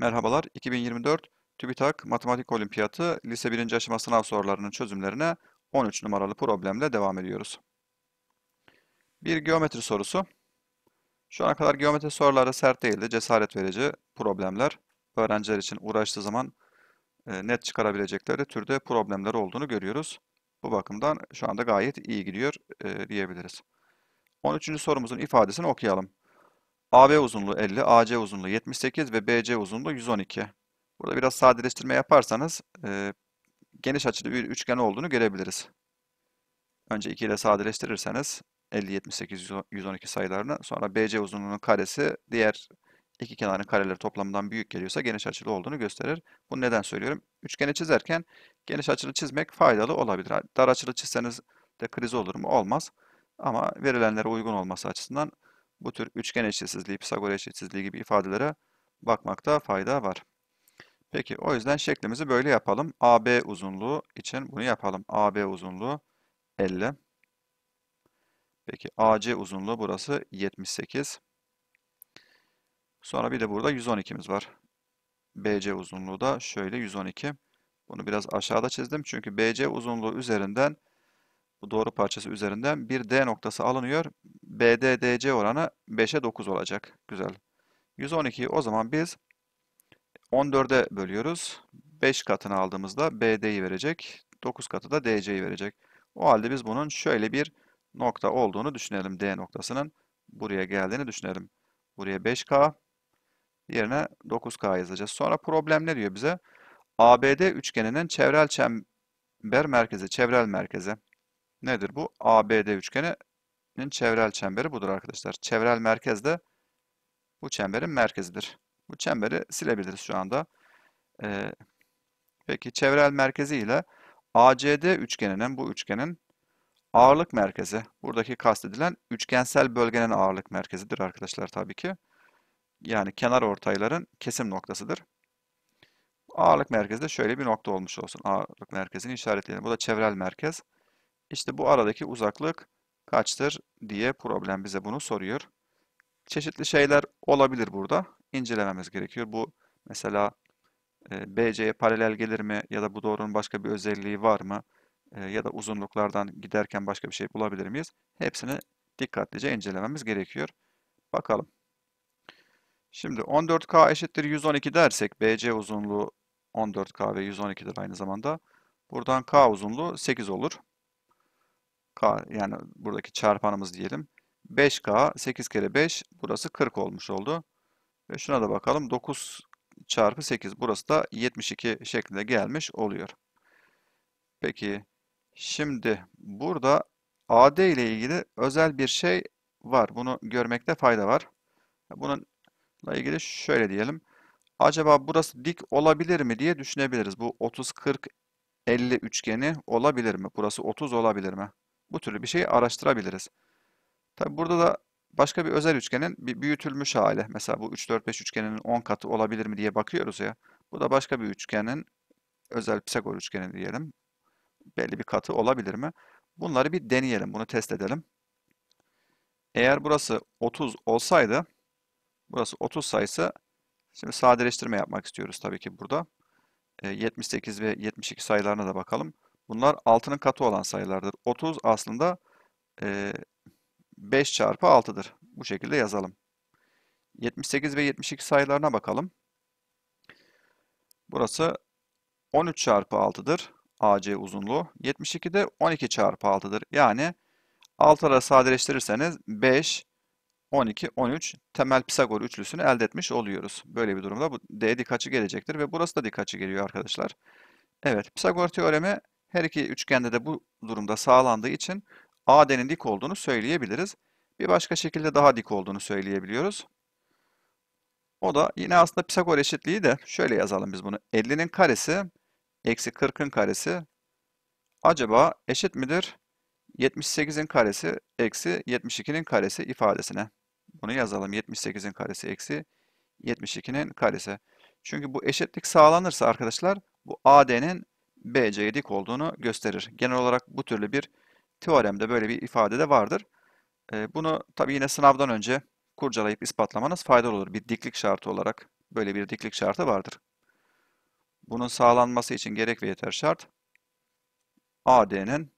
Merhabalar, 2024 TÜBİTAK Matematik Olimpiyatı Lise 1. aşama sınav sorularının çözümlerine 13 numaralı problemle devam ediyoruz. Bir geometri sorusu. Şu ana kadar geometri soruları sert değildi, cesaret verici problemler. Öğrenciler için uğraştığı zaman e, net çıkarabilecekleri türde problemler olduğunu görüyoruz. Bu bakımdan şu anda gayet iyi gidiyor e, diyebiliriz. 13. sorumuzun ifadesini okuyalım. AB uzunluğu 50, AC uzunluğu 78 ve BC uzunluğu 112. Burada biraz sadeleştirme yaparsanız e, geniş açılı bir üçgen olduğunu görebiliriz. Önce 2 ile sadeleştirirseniz 50, 78, 112 sayılarını sonra BC uzunluğunun karesi diğer iki kenarın kareleri toplamından büyük geliyorsa geniş açılı olduğunu gösterir. Bu neden söylüyorum? Üçgeni çizerken geniş açılı çizmek faydalı olabilir. Dar açılı çizseniz de kriz olur mu? Olmaz. Ama verilenlere uygun olması açısından bu tür üçgen eşitsizliği, Pisagor eşitsizliği gibi ifadelere bakmakta fayda var. Peki o yüzden şeklimizi böyle yapalım. AB uzunluğu için bunu yapalım. AB uzunluğu 50. Peki AC uzunluğu burası 78. Sonra bir de burada 112'miz var. BC uzunluğu da şöyle 112. Bunu biraz aşağıda çizdim. Çünkü BC uzunluğu üzerinden bu doğru parçası üzerinden bir D noktası alınıyor. BDDC oranı 5'e 9 olacak. Güzel. 112'yi o zaman biz 14'e bölüyoruz. 5 katını aldığımızda BD'yi verecek. 9 katı da DC'yi verecek. O halde biz bunun şöyle bir nokta olduğunu düşünelim. D noktasının buraya geldiğini düşünelim. Buraya 5K yerine 9K yazacağız. Sonra problem ne diyor bize? ABD üçgeninin çevrel çember merkezi, çevrel merkezi nedir bu? ABD üçgeninin çevrel çemberi budur arkadaşlar. Çevrel merkez de bu çemberin merkezidir. Bu çemberi silebiliriz şu anda. Ee, peki çevrel merkezi ile ACD üçgeninin bu üçgenin ağırlık merkezi. Buradaki kastedilen üçgensel bölgenin ağırlık merkezidir arkadaşlar tabii ki. Yani kenar ortayların kesim noktasıdır. Ağırlık merkezi de şöyle bir nokta olmuş olsun. Ağırlık merkezini işaretleyelim. Bu da çevrel merkez. İşte bu aradaki uzaklık kaçtır diye problem bize bunu soruyor. Çeşitli şeyler olabilir burada. İncelememiz gerekiyor. Bu mesela e, BC'ye paralel gelir mi ya da bu doğrunun başka bir özelliği var mı e, ya da uzunluklardan giderken başka bir şey bulabilir miyiz? Hepsini dikkatlice incelememiz gerekiyor. Bakalım. Şimdi 14K eşittir 112 dersek BC uzunluğu 14K ve 112'dir aynı zamanda. Buradan K uzunluğu 8 olur. K yani buradaki çarpanımız diyelim. 5K 8 kere 5 burası 40 olmuş oldu. Ve şuna da bakalım 9 çarpı 8 burası da 72 şeklinde gelmiş oluyor. Peki şimdi burada AD ile ilgili özel bir şey var. Bunu görmekte fayda var. Bununla ilgili şöyle diyelim. Acaba burası dik olabilir mi diye düşünebiliriz. Bu 30-40-50 üçgeni olabilir mi? Burası 30 olabilir mi? Bu türlü bir şeyi araştırabiliriz. Tabi burada da başka bir özel üçgenin bir büyütülmüş hali. Mesela bu 3, 4, 5 üçgeninin 10 katı olabilir mi diye bakıyoruz ya. Bu da başka bir üçgenin özel Pisagor üçgeni diyelim. Belli bir katı olabilir mi? Bunları bir deneyelim. Bunu test edelim. Eğer burası 30 olsaydı burası 30 sayısı şimdi sadeleştirme yapmak istiyoruz tabii ki burada. 78 ve 72 sayılarına da bakalım. Bunlar 6'nın katı olan sayılardır. 30 aslında e, 5 çarpı 6'dır. Bu şekilde yazalım. 78 ve 72 sayılarına bakalım. Burası 13 çarpı 6'dır. AC uzunluğu. 72 de 12 çarpı 6'dır. Yani 6 ile sadeleştirirseniz 5, 12, 13 temel Pisagor üçlüsünü elde etmiş oluyoruz. Böyle bir durumda bu D dik açı gelecektir ve burası da dik açı geliyor arkadaşlar. Evet, Pisagor teoremi her iki üçgende de bu durumda sağlandığı için AD'nin dik olduğunu söyleyebiliriz. Bir başka şekilde daha dik olduğunu söyleyebiliyoruz. O da yine aslında Pisagor eşitliği de şöyle yazalım biz bunu. 50'nin karesi eksi 40'ın karesi acaba eşit midir? 78'in karesi eksi 72'nin karesi ifadesine. Bunu yazalım. 78'in karesi eksi 72'nin karesi. Çünkü bu eşitlik sağlanırsa arkadaşlar bu AD'nin BC'ye dik olduğunu gösterir. Genel olarak bu türlü bir teoremde böyle bir ifade de vardır. E, bunu tabii yine sınavdan önce kurcalayıp ispatlamanız faydalı olur. Bir diklik şartı olarak böyle bir diklik şartı vardır. Bunun sağlanması için gerek ve yeter şart AD'nin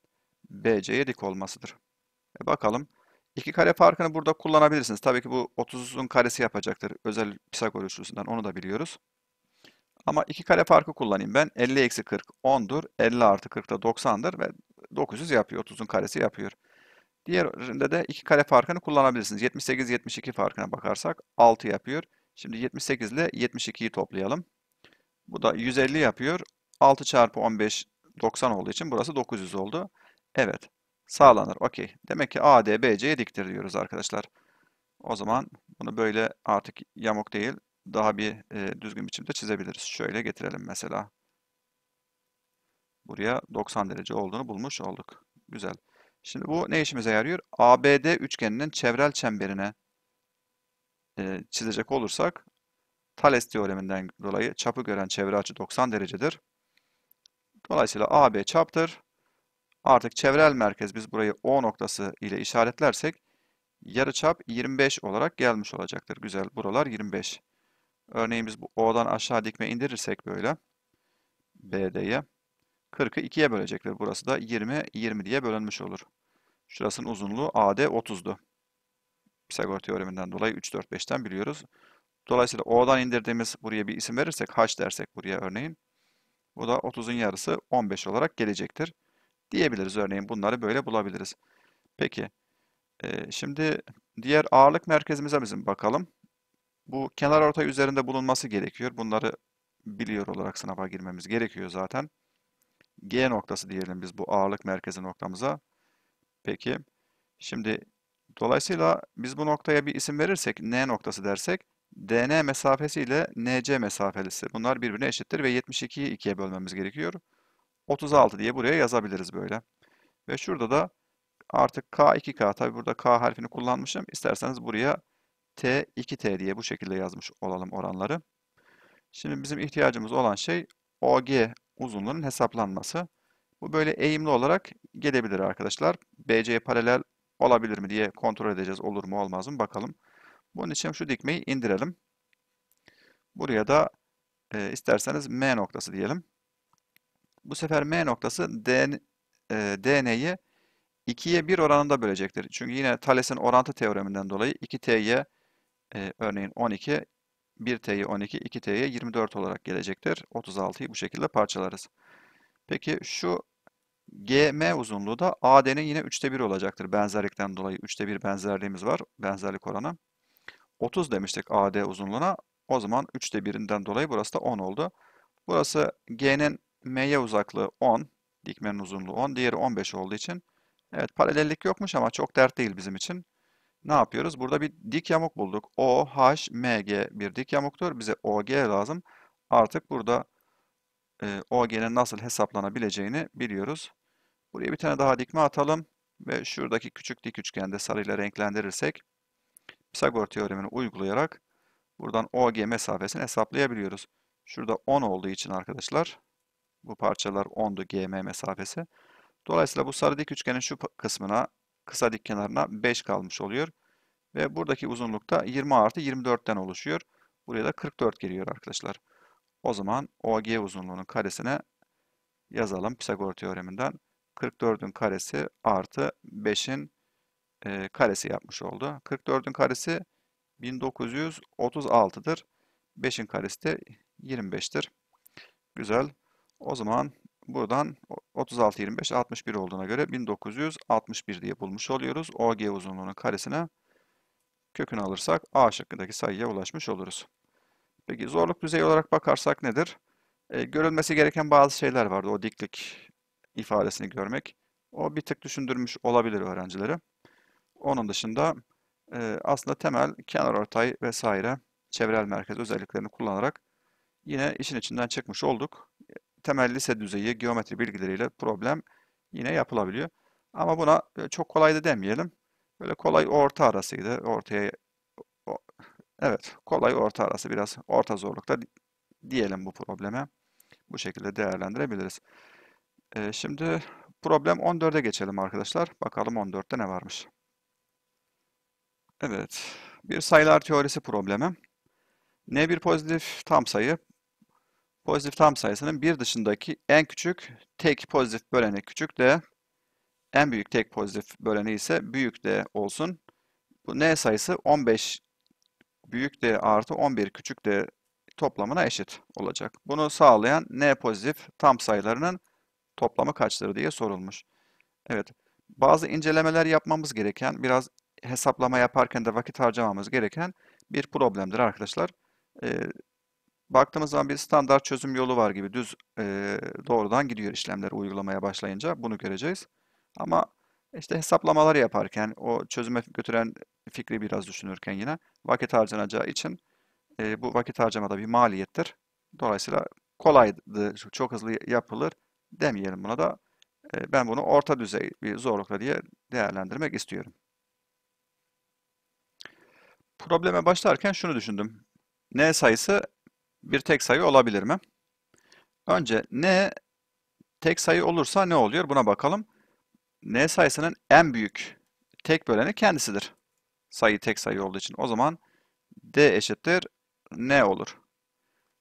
BC'ye dik olmasıdır. E bakalım. İki kare farkını burada kullanabilirsiniz. Tabii ki bu 30'un karesi yapacaktır. Özel Pisagor üçlüsünden onu da biliyoruz. Ama iki kare farkı kullanayım ben. 50 eksi 40 10'dur. 50 artı 40 da 90'dır ve 900 yapıyor. 30'un karesi yapıyor. Diğerinde de iki kare farkını kullanabilirsiniz. 78-72 farkına bakarsak 6 yapıyor. Şimdi 78 ile 72'yi toplayalım. Bu da 150 yapıyor. 6 çarpı 15 90 olduğu için burası 900 oldu. Evet. Sağlanır. Okey. Demek ki AD BC'ye diktir diyoruz arkadaşlar. O zaman bunu böyle artık yamuk değil daha bir e, düzgün biçimde çizebiliriz. Şöyle getirelim mesela. Buraya 90 derece olduğunu bulmuş olduk. Güzel. Şimdi bu ne işimize yarıyor? ABD üçgeninin çevrel çemberine e, çizecek olursak Thales teoreminden dolayı çapı gören çevre açı 90 derecedir. Dolayısıyla AB çaptır. Artık çevrel merkez biz burayı O noktası ile işaretlersek yarıçap 25 olarak gelmiş olacaktır. Güzel buralar 25. Örneğimiz bu O'dan aşağı dikme indirirsek böyle BD'ye 40'ı 2'ye bölecektir. Burası da 20, 20 diye bölünmüş olur. Şurasının uzunluğu AD 30'du. Pisagor teoreminden dolayı 3, 4, 5'ten biliyoruz. Dolayısıyla O'dan indirdiğimiz buraya bir isim verirsek, H dersek buraya örneğin. Bu da 30'un yarısı 15 olarak gelecektir. Diyebiliriz örneğin bunları böyle bulabiliriz. Peki, e, şimdi diğer ağırlık merkezimize bizim bakalım. Bu kenar ortay üzerinde bulunması gerekiyor. Bunları biliyor olarak sınava girmemiz gerekiyor zaten. G noktası diyelim biz bu ağırlık merkezi noktamıza. Peki şimdi dolayısıyla biz bu noktaya bir isim verirsek N noktası dersek DN mesafesi ile NC mesafesi bunlar birbirine eşittir ve 72'yi ikiye bölmemiz gerekiyor. 36 diye buraya yazabiliriz böyle. Ve şurada da artık K2K tabi burada K harfini kullanmışım. İsterseniz buraya T, 2T diye bu şekilde yazmış olalım oranları. Şimdi bizim ihtiyacımız olan şey OG uzunluğunun hesaplanması. Bu böyle eğimli olarak gelebilir arkadaşlar. BC'ye paralel olabilir mi diye kontrol edeceğiz. Olur mu olmaz mı bakalım. Bunun için şu dikmeyi indirelim. Buraya da e, isterseniz M noktası diyelim. Bu sefer M noktası D, e, DN'yi 2'ye 1 oranında bölecektir. Çünkü yine Thales'in orantı teoreminden dolayı 2T'ye e, örneğin 12 1 tye 12, 2T'ye 24 olarak gelecektir. 36'yı bu şekilde parçalarız. Peki şu GM uzunluğu da AD'nin yine 3'te 1 olacaktır. Benzerlikten dolayı 3'te 1 benzerliğimiz var. Benzerlik oranı. 30 demiştik AD uzunluğuna. O zaman 3'te 1'inden dolayı burası da 10 oldu. Burası G'nin M'ye uzaklığı 10. Dikmenin uzunluğu 10. Diğeri 15 olduğu için. Evet paralellik yokmuş ama çok dert değil bizim için ne yapıyoruz? Burada bir dik yamuk bulduk. O OHMG bir dik yamuktur. Bize OG lazım. Artık burada e, OG'nin nasıl hesaplanabileceğini biliyoruz. Buraya bir tane daha dikme atalım ve şuradaki küçük dik üçgende sarıyla renklendirirsek Pisagor teoremini uygulayarak buradan OG mesafesini hesaplayabiliyoruz. Şurada 10 olduğu için arkadaşlar bu parçalar 10'du GM mesafesi. Dolayısıyla bu sarı dik üçgenin şu kısmına kısa dik kenarına 5 kalmış oluyor. Ve buradaki uzunluk da 20 artı 24'ten oluşuyor. Buraya da 44 geliyor arkadaşlar. O zaman OG uzunluğunun karesine yazalım Pisagor teoreminden. 44'ün karesi artı 5'in e, karesi yapmış oldu. 44'ün karesi 1936'dır. 5'in karesi de 25'tir. Güzel. O zaman Buradan 36, 25, 61 olduğuna göre 1961 diye bulmuş oluyoruz. OG uzunluğunun karesine kökünü alırsak A şıkkındaki sayıya ulaşmış oluruz. Peki zorluk düzeyi olarak bakarsak nedir? E, görülmesi gereken bazı şeyler vardı. O diklik ifadesini görmek. O bir tık düşündürmüş olabilir öğrencileri. Onun dışında e, aslında temel kenar ortay vesaire çevrel merkez özelliklerini kullanarak yine işin içinden çıkmış olduk temel lise düzeyi geometri bilgileriyle problem yine yapılabiliyor. Ama buna e, çok kolay da demeyelim. Böyle kolay orta arasıydı. Ortaya evet kolay orta arası biraz orta zorlukta diyelim bu probleme. Bu şekilde değerlendirebiliriz. Ee, şimdi problem 14'e geçelim arkadaşlar. Bakalım 14'te ne varmış. Evet. Bir sayılar teorisi problemi. N bir pozitif tam sayı, Pozitif tam sayısının bir dışındaki en küçük tek pozitif böleni küçük de en büyük tek pozitif böleni ise büyük de olsun. Bu n sayısı 15 büyük de artı 11 küçük de toplamına eşit olacak. Bunu sağlayan n pozitif tam sayılarının toplamı kaçtır diye sorulmuş. Evet, bazı incelemeler yapmamız gereken, biraz hesaplama yaparken de vakit harcamamız gereken bir problemdir arkadaşlar. Ee, baktığımız zaman bir standart çözüm yolu var gibi düz e, doğrudan gidiyor işlemleri uygulamaya başlayınca bunu göreceğiz. Ama işte hesaplamaları yaparken o çözüme götüren fikri biraz düşünürken yine vakit harcanacağı için e, bu vakit harcamada bir maliyettir. Dolayısıyla kolaydı, çok hızlı yapılır demeyelim buna da. E, ben bunu orta düzey bir zorlukla diye değerlendirmek istiyorum. Probleme başlarken şunu düşündüm. N sayısı bir tek sayı olabilir mi? Önce n tek sayı olursa ne oluyor? Buna bakalım. n sayısının en büyük tek böleni kendisidir. Sayı tek sayı olduğu için. O zaman d eşittir n olur.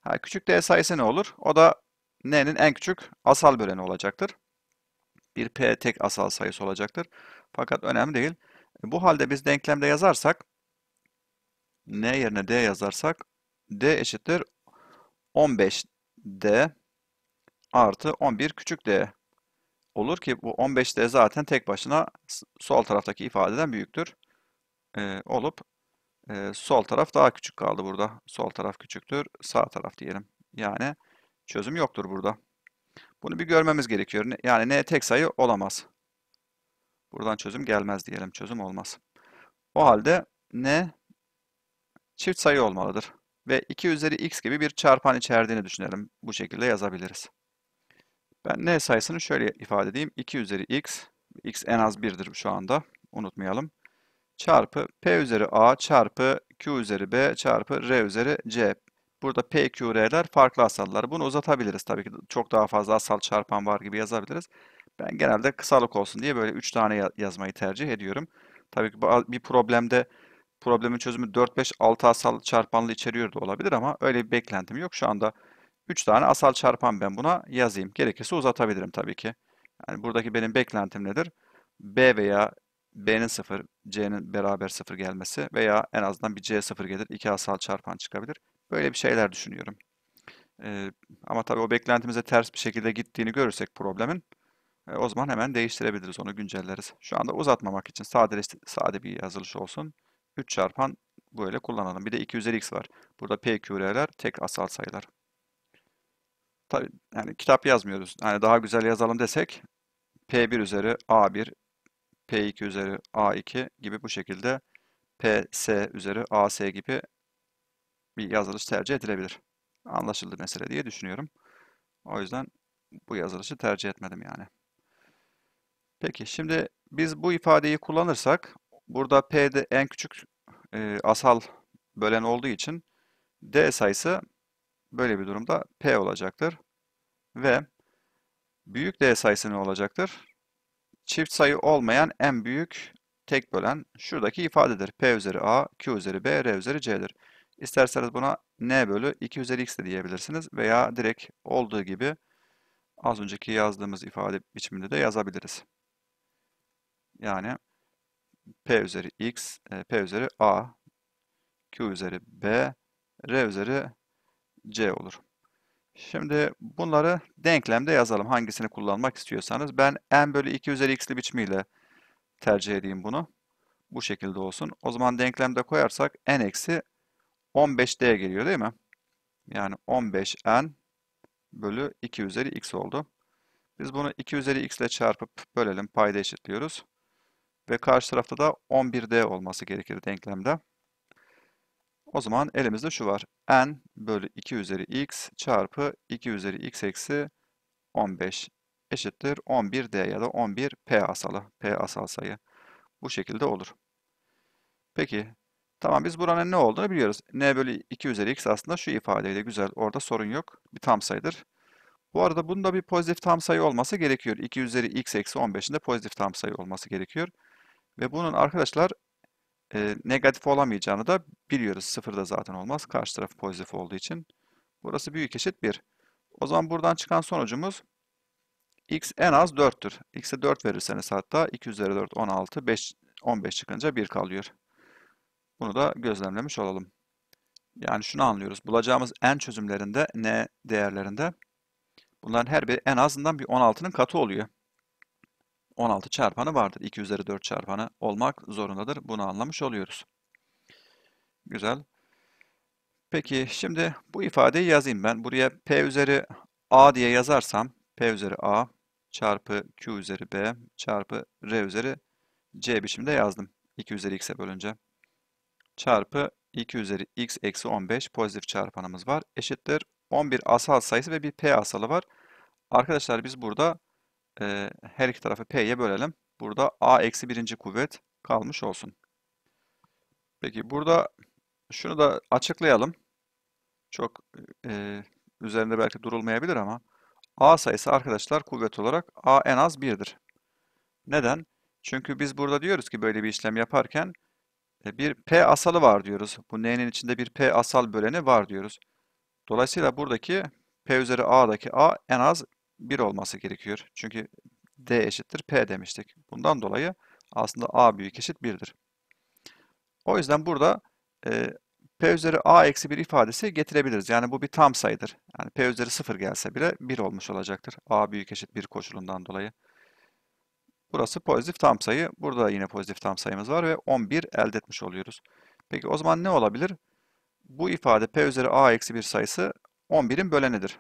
Ha, küçük d sayısı ne olur? O da n'nin en küçük asal böleni olacaktır. Bir p tek asal sayısı olacaktır. Fakat önemli değil. E, bu halde biz denklemde yazarsak n yerine d yazarsak d eşittir 15D artı 11 küçük d olur ki bu 15D zaten tek başına sol taraftaki ifadeden büyüktür. Ee, olup e, sol taraf daha küçük kaldı burada. Sol taraf küçüktür. Sağ taraf diyelim. Yani çözüm yoktur burada. Bunu bir görmemiz gerekiyor. Yani ne tek sayı olamaz. Buradan çözüm gelmez diyelim. Çözüm olmaz. O halde ne çift sayı olmalıdır ve 2 üzeri x gibi bir çarpan içerdiğini düşünelim. Bu şekilde yazabiliriz. Ben n sayısını şöyle ifade edeyim. 2 üzeri x, x en az 1'dir şu anda unutmayalım. Çarpı p üzeri a çarpı q üzeri b çarpı r üzeri c. Burada p, q, r'ler farklı asallar. Bunu uzatabiliriz tabii ki. Çok daha fazla asal çarpan var gibi yazabiliriz. Ben genelde kısalık olsun diye böyle 3 tane yazmayı tercih ediyorum. Tabii ki bir problemde Problemin çözümü 4-5-6 asal çarpanlı içeriyor da olabilir ama öyle bir beklentim yok. Şu anda 3 tane asal çarpan ben buna yazayım. Gerekirse uzatabilirim tabii ki. Yani buradaki benim beklentim nedir? B veya B'nin 0, C'nin beraber 0 gelmesi veya en azından bir C 0 gelir, 2 asal çarpan çıkabilir. Böyle bir şeyler düşünüyorum. Ee, ama tabii o beklentimize ters bir şekilde gittiğini görürsek problemin e, o zaman hemen değiştirebiliriz onu güncelleriz. Şu anda uzatmamak için sade, sade bir yazılış olsun. 3 çarpan böyle kullanalım. Bir de 2 üzeri x var. Burada p, q, r'ler tek asal sayılar. Tabi yani kitap yazmıyoruz. Yani daha güzel yazalım desek p1 üzeri a1, p2 üzeri a2 gibi bu şekilde ps üzeri as gibi bir yazılış tercih edilebilir. Anlaşıldı mesele diye düşünüyorum. O yüzden bu yazılışı tercih etmedim yani. Peki şimdi biz bu ifadeyi kullanırsak Burada P'de en küçük e, asal bölen olduğu için D sayısı böyle bir durumda P olacaktır. Ve büyük D sayısı ne olacaktır? Çift sayı olmayan en büyük tek bölen şuradaki ifadedir. P üzeri A, Q üzeri B, R üzeri C'dir. İsterseniz buna N bölü 2 üzeri X de diyebilirsiniz veya direkt olduğu gibi az önceki yazdığımız ifade biçiminde de yazabiliriz. Yani P üzeri X, e, P üzeri A, Q üzeri B, R üzeri C olur. Şimdi bunları denklemde yazalım. Hangisini kullanmak istiyorsanız. Ben n bölü 2 üzeri x'li biçimiyle tercih edeyim bunu. Bu şekilde olsun. O zaman denklemde koyarsak n eksi 15d geliyor değil mi? Yani 15n bölü 2 üzeri x oldu. Biz bunu 2 üzeri x ile çarpıp bölelim. Payda eşitliyoruz. Ve karşı tarafta da 11D olması gerekir denklemde. O zaman elimizde şu var. n bölü 2 üzeri x çarpı 2 üzeri x eksi 15 eşittir 11d ya da 11p asalı. P asal sayı. Bu şekilde olur. Peki tamam biz buranın ne olduğunu biliyoruz. n bölü 2 üzeri x aslında şu ifadeyle güzel. Orada sorun yok. Bir tam sayıdır. Bu arada bunda bir pozitif tam sayı olması gerekiyor. 2 üzeri x eksi 15'in de pozitif tam sayı olması gerekiyor. Ve bunun arkadaşlar e, negatif olamayacağını da biliyoruz. da zaten olmaz. Karşı taraf pozitif olduğu için. Burası büyük eşit 1. O zaman buradan çıkan sonucumuz x en az 4'tür. x'e 4 verirseniz hatta 2 üzeri 4 16, 5, 15 çıkınca 1 kalıyor. Bunu da gözlemlemiş olalım. Yani şunu anlıyoruz. Bulacağımız en çözümlerinde, n değerlerinde bunların her biri en azından bir 16'nın katı oluyor. 16 çarpanı vardır. 2 üzeri 4 çarpanı olmak zorundadır. Bunu anlamış oluyoruz. Güzel. Peki şimdi bu ifadeyi yazayım ben. Buraya P üzeri A diye yazarsam P üzeri A çarpı Q üzeri B çarpı R üzeri C biçimde yazdım. 2 üzeri X'e bölünce. Çarpı 2 üzeri X eksi 15 pozitif çarpanımız var. Eşittir 11 asal sayısı ve bir P asalı var. Arkadaşlar biz burada e, her iki tarafı P'ye bölelim. Burada A eksi birinci kuvvet kalmış olsun. Peki burada şunu da açıklayalım. Çok e, üzerinde belki durulmayabilir ama A sayısı arkadaşlar kuvvet olarak A en az 1'dir. Neden? Çünkü biz burada diyoruz ki böyle bir işlem yaparken e, bir P asalı var diyoruz. Bu n'nin içinde bir P asal böleni var diyoruz. Dolayısıyla buradaki P üzeri A'daki A en az 1 olması gerekiyor. Çünkü D eşittir P demiştik. Bundan dolayı aslında A büyük eşit 1'dir. O yüzden burada e, P üzeri A eksi 1 ifadesi getirebiliriz. Yani bu bir tam sayıdır. Yani P üzeri 0 gelse bile 1 olmuş olacaktır. A büyük eşit 1 koşulundan dolayı. Burası pozitif tam sayı. Burada yine pozitif tam sayımız var ve 11 elde etmiş oluyoruz. Peki o zaman ne olabilir? Bu ifade P üzeri A eksi 1 sayısı 11'in bölenidir.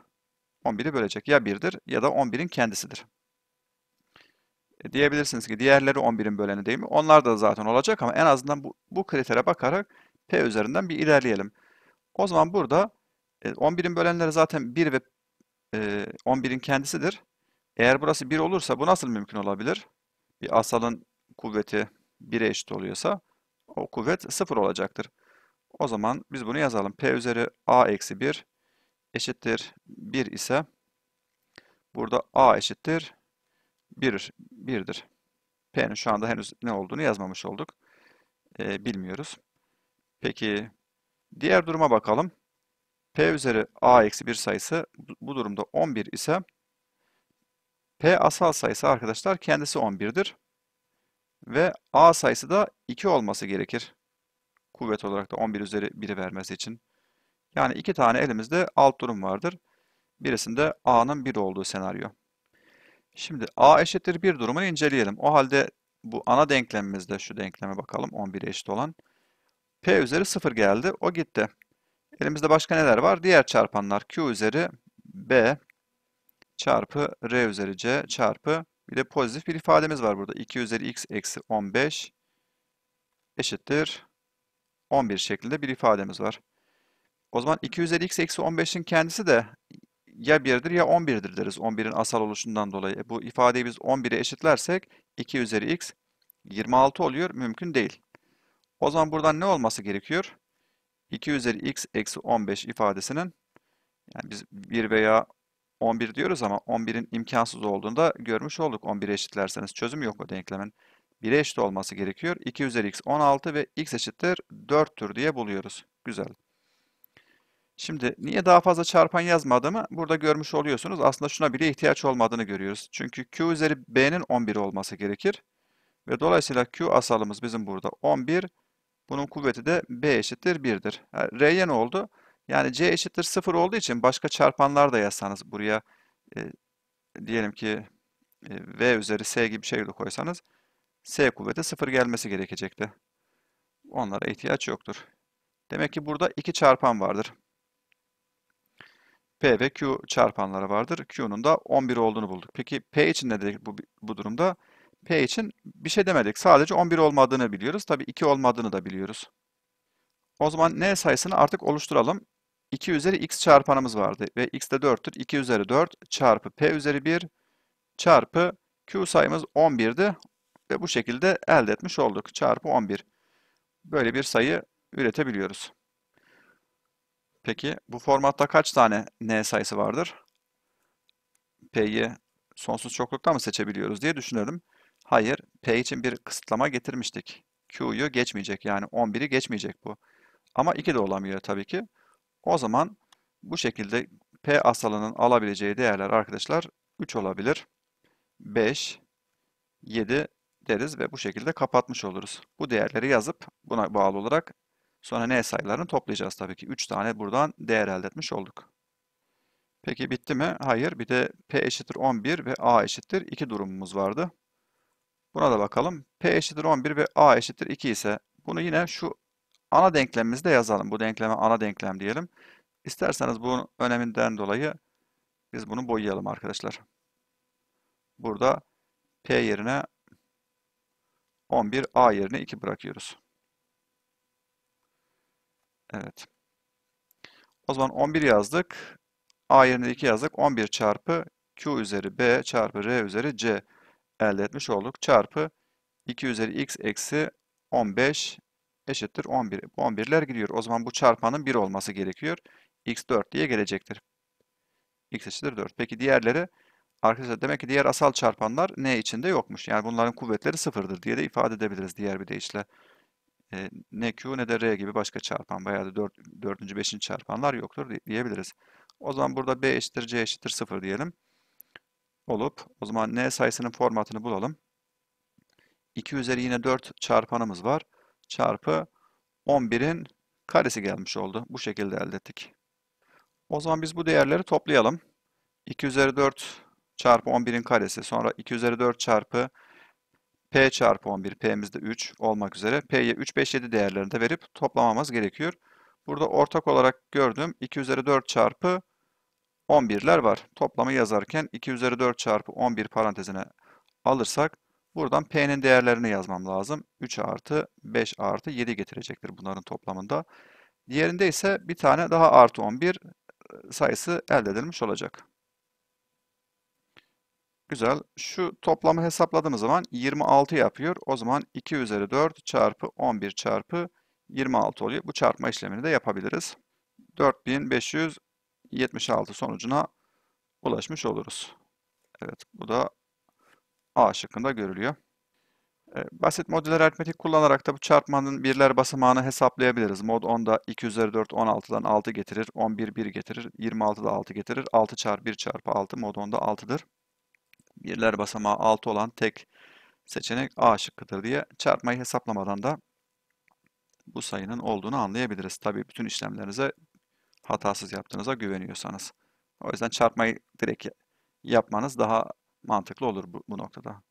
11'i bölecek. Ya 1'dir ya da 11'in kendisidir. E, diyebilirsiniz ki diğerleri 11'in böleni değil mi? Onlar da zaten olacak ama en azından bu, bu kritere bakarak P üzerinden bir ilerleyelim. O zaman burada e, 11'in bölenleri zaten 1 ve e, 11'in kendisidir. Eğer burası 1 olursa bu nasıl mümkün olabilir? Bir asalın kuvveti 1'e eşit oluyorsa o kuvvet 0 olacaktır. O zaman biz bunu yazalım. P üzeri A eksi 1 eşittir 1 ise burada A eşittir 1, 1'dir. P'nin şu anda henüz ne olduğunu yazmamış olduk. E, bilmiyoruz. Peki diğer duruma bakalım. P üzeri A eksi 1 sayısı bu durumda 11 ise P asal sayısı arkadaşlar kendisi 11'dir. Ve A sayısı da 2 olması gerekir. Kuvvet olarak da 11 üzeri 1'i vermesi için. Yani iki tane elimizde alt durum vardır. Birisinde A'nın 1 olduğu senaryo. Şimdi A eşittir 1 durumunu inceleyelim. O halde bu ana denklemimizde şu denkleme bakalım 11'e eşit olan. P üzeri 0 geldi. O gitti. Elimizde başka neler var? Diğer çarpanlar Q üzeri B çarpı R üzeri C çarpı bir de pozitif bir ifademiz var burada. 2 üzeri x eksi 15 eşittir 11 şeklinde bir ifademiz var. O zaman 2 üzeri x eksi 15'in kendisi de ya 1'dir ya 11'dir deriz 11'in asal oluşundan dolayı. E, bu ifadeyi biz 11'e eşitlersek 2 üzeri x 26 oluyor. Mümkün değil. O zaman buradan ne olması gerekiyor? 2 üzeri x eksi 15 ifadesinin yani biz 1 veya 11 diyoruz ama 11'in imkansız olduğunu da görmüş olduk. 11'e eşitlerseniz çözüm yok o denklemin. 1'e eşit olması gerekiyor. 2 üzeri x 16 ve x eşittir 4'tür diye buluyoruz. Güzel. Şimdi niye daha fazla çarpan yazmadığımı burada görmüş oluyorsunuz. Aslında şuna bile ihtiyaç olmadığını görüyoruz. Çünkü Q üzeri B'nin 11 olması gerekir. Ve dolayısıyla Q asalımız bizim burada 11. Bunun kuvveti de B eşittir 1'dir. Yani R'ye ne oldu? Yani C eşittir 0 olduğu için başka çarpanlar da yazsanız buraya e, diyelim ki e, V üzeri S gibi bir şey koysanız S kuvveti 0 gelmesi gerekecekti. Onlara ihtiyaç yoktur. Demek ki burada iki çarpan vardır. P ve Q çarpanları vardır. Q'nun da 11 olduğunu bulduk. Peki P için ne dedik bu, bu durumda? P için bir şey demedik. Sadece 11 olmadığını biliyoruz. Tabii 2 olmadığını da biliyoruz. O zaman n sayısını artık oluşturalım. 2 üzeri x çarpanımız vardı ve x de 4'tür. 2 üzeri 4 çarpı p üzeri 1 çarpı q sayımız 11'di ve bu şekilde elde etmiş olduk. Çarpı 11. Böyle bir sayı üretebiliyoruz. Peki bu formatta kaç tane n sayısı vardır? P'yi sonsuz çoklukta mı seçebiliyoruz diye düşünelim. Hayır, P için bir kısıtlama getirmiştik. Q'yu geçmeyecek yani 11'i geçmeyecek bu. Ama 2 de olamıyor tabii ki. O zaman bu şekilde P asalının alabileceği değerler arkadaşlar 3 olabilir. 5, 7 deriz ve bu şekilde kapatmış oluruz. Bu değerleri yazıp buna bağlı olarak Sonra n sayılarını toplayacağız tabii ki. 3 tane buradan değer elde etmiş olduk. Peki bitti mi? Hayır. Bir de p eşittir 11 ve a eşittir 2 durumumuz vardı. Buna da bakalım. p eşittir 11 ve a eşittir 2 ise bunu yine şu ana denklemimizde yazalım. Bu denkleme ana denklem diyelim. İsterseniz bunun öneminden dolayı biz bunu boyayalım arkadaşlar. Burada P yerine 11, A yerine 2 bırakıyoruz. Evet. O zaman 11 yazdık. A yerine 2 yazdık. 11 çarpı Q üzeri B çarpı R üzeri C elde etmiş olduk. Çarpı 2 üzeri X eksi 15 eşittir 11. Bu 11'ler gidiyor. O zaman bu çarpanın 1 olması gerekiyor. X 4 diye gelecektir. X eşittir 4. Peki diğerleri arkadaşlar demek ki diğer asal çarpanlar N içinde yokmuş. Yani bunların kuvvetleri sıfırdır diye de ifade edebiliriz diğer bir deyişle e, ne Q ne de R gibi başka çarpan veya da 4. 4. 5. çarpanlar yoktur diyebiliriz. O zaman burada B eşittir C eşittir 0 diyelim. Olup o zaman N sayısının formatını bulalım. 2 üzeri yine 4 çarpanımız var. Çarpı 11'in karesi gelmiş oldu. Bu şekilde elde ettik. O zaman biz bu değerleri toplayalım. 2 üzeri 4 çarpı 11'in karesi sonra 2 üzeri 4 çarpı P çarpı 11, P'miz de 3 olmak üzere P'ye 3, 5, 7 değerlerini de verip toplamamız gerekiyor. Burada ortak olarak gördüğüm 2 üzeri 4 çarpı 11'ler var. Toplamı yazarken 2 üzeri 4 çarpı 11 parantezine alırsak buradan P'nin değerlerini yazmam lazım. 3 artı 5 artı 7 getirecektir bunların toplamında. Diğerinde ise bir tane daha artı 11 sayısı elde edilmiş olacak. Güzel. Şu toplamı hesapladığımız zaman 26 yapıyor. O zaman 2 üzeri 4 çarpı 11 çarpı 26 oluyor. Bu çarpma işlemini de yapabiliriz. 4576 sonucuna ulaşmış oluruz. Evet bu da A şıkkında görülüyor. E, basit modüler aritmetik kullanarak da bu çarpmanın birler basamağını hesaplayabiliriz. Mod 10'da 2 üzeri 4 16'dan 6 getirir. 11 1 getirir. 26'da 6 getirir. 6 çarpı 1 çarpı 6 mod 10'da 6'dır birler basamağı 6 olan tek seçenek A şıkkıdır diye çarpmayı hesaplamadan da bu sayının olduğunu anlayabiliriz. Tabii bütün işlemlerinize hatasız yaptığınıza güveniyorsanız. O yüzden çarpmayı direkt yapmanız daha mantıklı olur bu, bu noktada.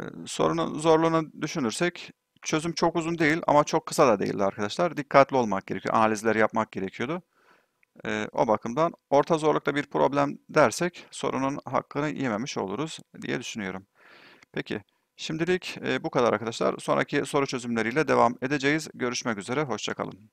Ee, sorunun zorluğunu düşünürsek çözüm çok uzun değil ama çok kısa da değildi arkadaşlar. Dikkatli olmak gerekiyor. analizler yapmak gerekiyordu. E, o bakımdan orta zorlukta bir problem dersek sorunun hakkını yememiş oluruz diye düşünüyorum. Peki şimdilik e, bu kadar arkadaşlar. Sonraki soru çözümleriyle devam edeceğiz. Görüşmek üzere, hoşçakalın.